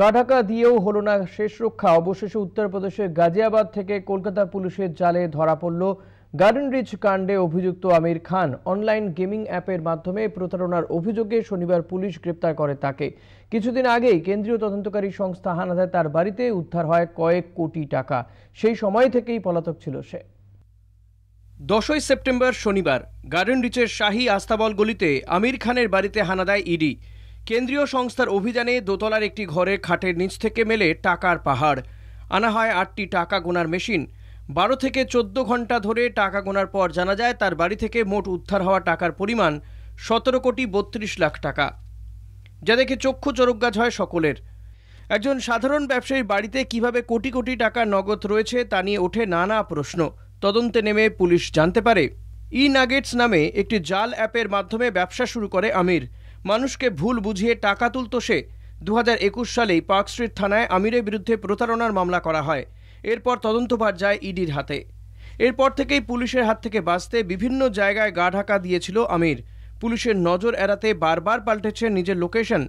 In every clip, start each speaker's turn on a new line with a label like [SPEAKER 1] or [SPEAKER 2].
[SPEAKER 1] গাঢাকা দিয়েও হলো না শেষ রক্ষা অবশেষে উত্তরপ্রদেশের গাজিয়াবাদ থেকে কলকাতা পুলিশের জালে ধরা পড়ল গার্ডেন রিচ কাণ্ডে অভিযুক্ত আমির খান অনলাইন গেমিং অ্যাপের মাধ্যমে প্রতারণার অভিযোগে শনিবার পুলিশ গ্রেপ্তার করে তাকে কিছুদিন আগেই কেন্দ্রীয় তদন্তকারী সংস্থা হানাদায় তার বাড়িতে উদ্ধার হয় কয়েক কোটি টাকা সেই সময় থেকেই পলাতক ছিল সে দশই সেপ্টেম্বর শনিবার গার্ডেন রিচের শাহী আস্তাবল গলিতে আমির খানের বাড়িতে হানা দেয় ইডি কেন্দ্রীয় সংস্থার অভিযানে দোতলার একটি ঘরের খাটের নিচ থেকে মেলে টাকার পাহাড় আনা হয় আটটি টাকা গোনার মেশিন বারো থেকে চোদ্দ ঘন্টা ধরে টাকা গোনার পর জানা যায় তার বাড়ি থেকে মোট উদ্ধার হওয়া টাকার পরিমাণ সতেরো কোটি বত্রিশ লাখ টাকা যা দেখে চক্ষু চরকগাছ হয় সকলের একজন সাধারণ ব্যবসায়ীর বাড়িতে কিভাবে কোটি কোটি টাকা নগদ রয়েছে তা নিয়ে ওঠে নানা প্রশ্ন তদন্তে নেমে পুলিশ জানতে পারে ই নাগেটস নামে একটি জাল অ্যাপের মাধ্যমে ব্যবসা শুরু করে আমির মানুষকে ভুল বুঝিয়ে টাকা তুলত সে দু সালেই পার্ক স্ট্রিট থানায় আমিরের বিরুদ্ধে প্রতারণার মামলা করা হয় এরপর তদন্তভার যায় ইডির হাতে এরপর থেকেই পুলিশের হাত থেকে বাঁচতে বিভিন্ন জায়গায় গা ঢাকা দিয়েছিল আমির পুলিশের নজর এড়াতে বারবার পাল্টেছে নিজের লোকেশন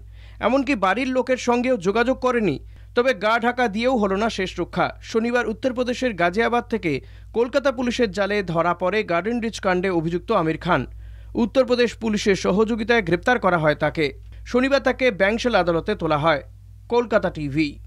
[SPEAKER 1] এমনকি বাড়ির লোকের সঙ্গেও যোগাযোগ করেনি তবে গা ঢাকা দিয়েও হলো না শেষ রক্ষা শনিবার উত্তরপ্রদেশের গাজিয়াবাদ থেকে কলকাতা পুলিশের জালে ধরা পড়ে গার্ডেন রিচ কাণ্ডে অভিযুক্ত আমির খান উত্তরপ্রদেশ পুলিশের সহযোগিতায় গ্রেপ্তার করা হয় তাকে শনিবার তাকে ব্যাংশেল আদালতে তোলা হয় কলকাতা টিভি